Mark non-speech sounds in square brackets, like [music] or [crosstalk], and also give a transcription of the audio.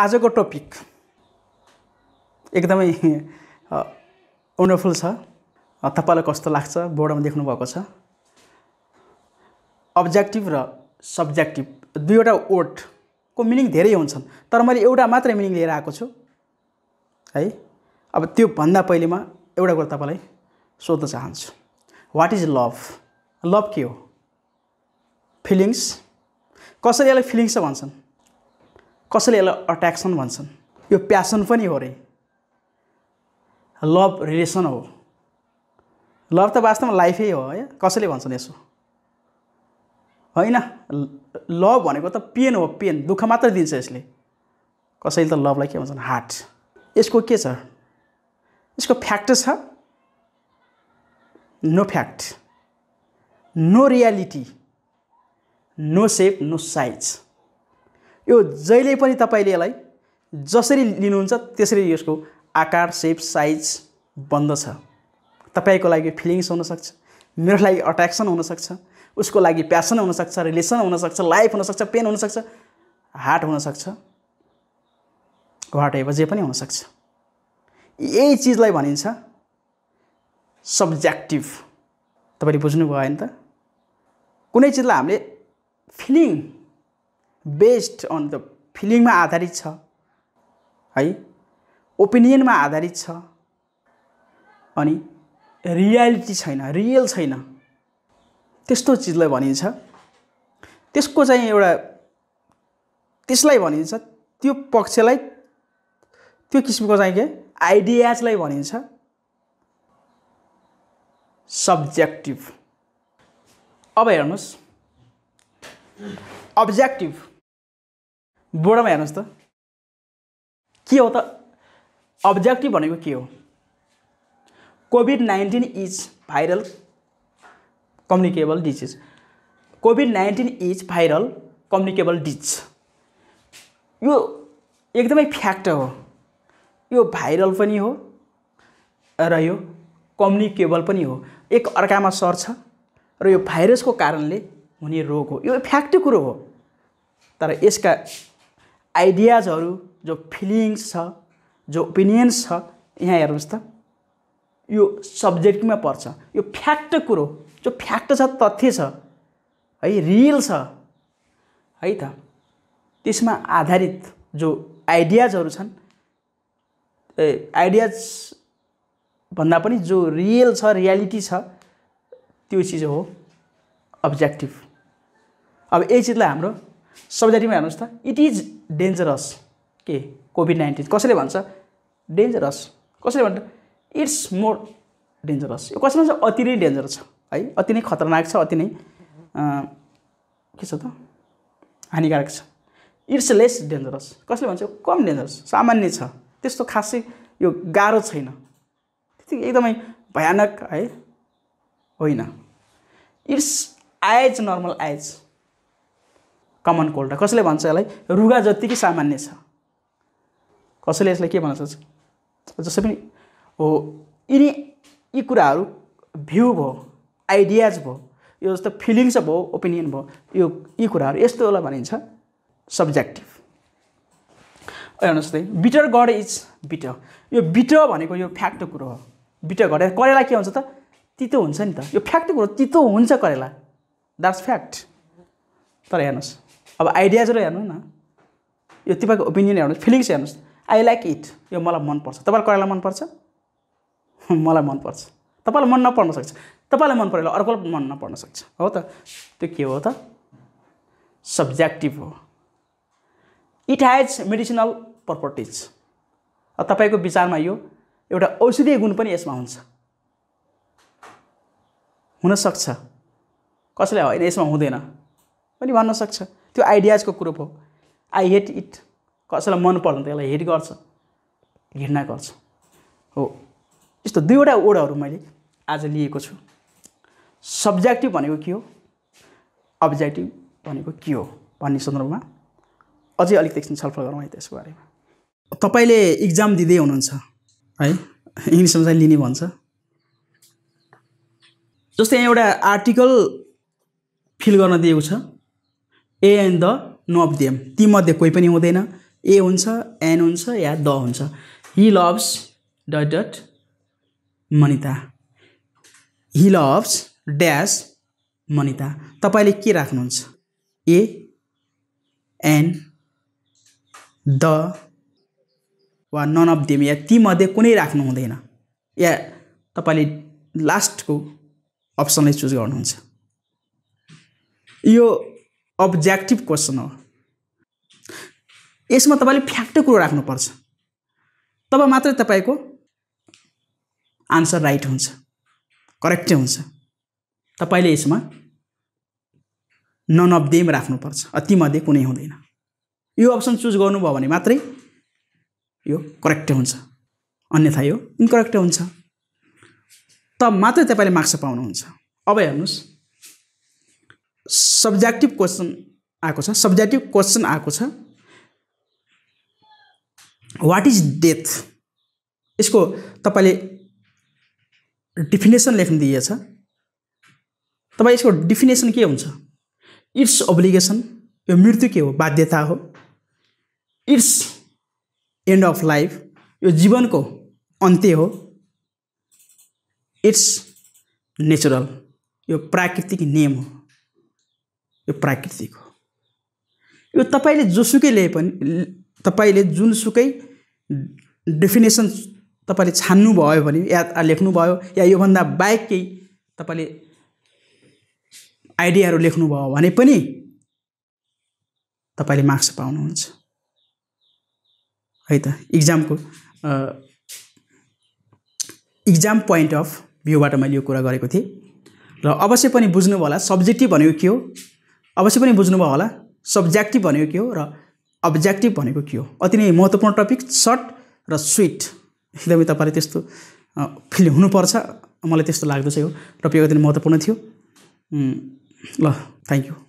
आजको टपिक एकदमै वन्डरफुल छ तपाईँलाई कस्तो लाग्छ बोर्डमा देख्नुभएको छ अब्जेक्टिभ र सब्जेक्टिभ दुईवटा वर्डको मिनिङ धेरै हुन्छन् तर मैले एउटा मात्रै मिनिङ लिएर आएको छु है अब त्योभन्दा पहिले म एउटा कुरा तपाईँलाई सोध्न चाहन्छु वाट इज लभ लभ के हो फिलिङ्स कसरी यसलाई फिलिङ्स भन्छन् कसैले यसलाई अट्र्याक्सन भन्छन् यो प्यासन पनि हो रे लभ रिलेसन हो लभ त वास्तवमा लाइफै हो है कसैले भन्छन् यसो होइन लभ भनेको त पेन हो पेन दुःख मात्र दिन्छ यसले कसैले त लभलाई के भन्छन् हार्ट यसको के छ यसको फ्याक्ट छ no fact no reality no shape no size यो जहिले पनि तपाईँले यसलाई जसरी लिनुहुन्छ त्यसरी यसको आकार सेप साइज बन्द छ तपाईँको लागि फिलिङ्स हुनसक्छ मेरो लागि अट्र्याक्सन हुनसक्छ उसको लागि प्यासन हुनसक्छ रिलेसन हुनसक्छ लाइफ हुनसक्छ पेन हुनसक्छ हार्ट हुनसक्छ वाट एभर जे पनि हुनसक्छ यही चिजलाई भनिन्छ सब्जेक्टिभ तपाईँले बुझ्नुभयो नि त कुनै चिजलाई हामीले फिलिङ बेस्ड अन द फिलिङमा आधारित छ है ओपिनियनमा आधारित छ अनि रियालिटी छैन रियल छैन त्यस्तो चिजलाई भनिन्छ त्यसको चाहिँ एउटा त्यसलाई भनिन्छ त्यो पक्षलाई त्यो किसिमको चाहिँ के आइडियाजलाई भनिन्छ सब्जेक्टिभ अब हेर्नुहोस् अब्जेक्टिभ बोर्डमा हेर्नुहोस् त के हो त अब्जेक्टिभ भनेको के हो COVID nineteen is viral communicable disease COVID nineteen is viral communicable disease यो एकदमै फ्याक्ट हो यो भाइरल पनि हो र यो कम्युनिकेबल पनि हो एक अर्कामा सर्छ र यो भाइरसको कारणले हुने रोग हो यो फ्याक्ट कुरो हो तर यसका आइडियाजहरू जो फिलिङ्स छ जो ओपिनियन्स छ यहाँ हेर्नुहोस् त यो सब्जेक्टमा पर्छ यो फ्याक्ट कुरो जो फ्याक्ट छ तथ्य छ है रियल छ है त त्यसमा आधारित जो आइडियाजहरू छन् आइडियाज भन्दा पनि जो रियल छ रियालिटी छ त्यो चिज हो अब्जेक्टिभ अब यही चिजलाई हाम्रो सब्जेक्टिभमा हेर्नुहोस् त इट इज डेन्जरस के कोभिड नाइन्टिन कसैले भन्छ डेन्जरस कसैले भन्छ इट्स मोर डेन्जरस यो कसैले चाहिँ अति नै डेन्जरस छ है अति नै खतरनाक छ अति नै के छ त हानिकारक छ इट्स लेस डेन्जरस कसले भन्छ कम डेन्जरस सामान्य छ त्यस्तो खासै यो गाह्रो छैन त्यति एकदमै भयानक है होइन इट्स आएज नर्मल आएज कमन कोल्ड कसैले कसले भन्छ यसलाई रुगा जत्तिकै सामान्य छ कसैले यसलाई के भन्छ जसै पनि हो यिनी यी कुराहरू भ्यू भयो आइडियाज भयो यो जस्तो फिलिङ्स भयो ओपिनियन भयो यो यी कुराहरू होला भनिन्छ सब्जेक्टिभ हेर्नुहोस् त बिटर गड इज बिटर यो बिटर भनेको यो फ्याक्ट कुरो हो बिटर गड करेला के हुन्छ त तितो हुन्छ नि त यो फ्याक्ट कुरो तितो हुन्छ करेला द्याट्स फ्याक्ट तर हेर्नुहोस् अब आइडियाजहरू हेर्नु न यो तपाईँको ओपिनियन हेर्नुहोस् फिलिङ्स हेर्नुहोस् आई लाइक इट यो मलाई मनपर्छ तपाईँलाई कसैलाई मनपर्छ [laughs] मलाई मनपर्छ तपाईँलाई मन नपर्न सक्छ तपाईँलाई मन परेन अर्कोलाई मन नपर्न सक्छ हो त त्यो के हो त सब्जेक्टिभ हो इट हेज मेडिसिनल प्रपर्टिज तपाईँको विचारमा यो एउटा औषधीय गुण पनि यसमा हुन्छ हुनसक्छ कसैले होइन यसमा हुँदैन पनि भन्न सक्छ त्यो आइडियाजको कुरो भयो आई हेट इट कसैलाई मन पर्दैन त्यसलाई हेट गर्छ घृणा गर्छ हो यस्तो दुईवटा वर्डहरू मैले आज लिएको छु सब्जेक्टिभ भनेको के हो अब्जेक्टिभ भनेको के हो भन्ने सन्दर्भमा अझै अलिकति एकछिन छलफल गरौँ है त्यसको बारेमा तपाईँले इक्जाम दिँदै हुनुहुन्छ है इङ्ग्लिसमा चाहिँ लिने भन्छ जस्तै एउटा आर्टिकल फिल गर्न दिएको छ A and D no of them तीमध्ये कोही पनि हुँदैन ए हुन्छ एन हुन्छ या द हुन्छ he loves dot dot Manita he loves dash Manita तपाईँले के राख्नुहुन्छ ए एन द वा नन अफ देम या तीमध्ये कुनै राख्नु हुँदैन या तपाईँले लास्टको अप्सनलाई चुज गर्नुहुन्छ यो अब्जेक्टिभ क्वेसन हो यसमा तपाईँले फ्याक्ट कुरो राख्नुपर्छ तब मात्रै तपाईँको आन्सर राइट हुन्छ करेक्टै हुन्छ तपाईँले यसमा नन अफ देम राख्नुपर्छ अतिमध्ये कुनै हुँदैन यो अप्सन चुज गर्नुभयो भने मात्रै यो करेक्टै हुन्छ अन्यथा यो इन्करेक्टै हुन्छ तब मात्रै तपाईँले मार्क्स पाउनुहुन्छ अब हेर्नुहोस् सब्जेक्टिभ क्वेसन आएको छ सब्जेक्टिभ क्वेसन आएको छ वाट इज डेथ यसको तपाईँले डिफिनेसन लेख्नु दिएछ तपाईँ यसको डिफिनेसन के हुन्छ इट्स अब्लिगेसन यो मृत्यु के हो बाध्यता हो इट्स एन्ड अफ लाइफ यो जीवनको अन्त्य हो इट्स नेचुरल यो प्राकृतिक नियम हो यो प्राकृतिक हो यो तपाईँले जोसुकै ल्याए पनि तपाईँले जुनसुकै डेफिनेसन तपाईँले छान्नुभयो भने या लेख्नुभयो या योभन्दा बाहेक केही तपाईँले आइडियाहरू लेख्नुभयो भने पनि तपाईँले मार्क्स पाउनुहुन्छ है त इक्जामको इक्जाम पोइन्ट अफ भ्यूबाट मैले यो कुरा गरेको थिएँ र अवश्य पनि बुझ्नु होला सब्जेक्टिभ भनेको के हो अवश्य पनि बुझ्नुभयो होला सब्जेक्टिभ भनेको के हो र अब्जेक्टिभ भनेको के हो अति नै महत्त्वपूर्ण टपिक सर्ट र स्विट एकदमै तपाईँले त्यस्तो फिल हुनुपर्छ मलाई त्यस्तो लाग्दछ यो टपिक अति नै महत्त्वपूर्ण थियो ल थ्याङ्क यू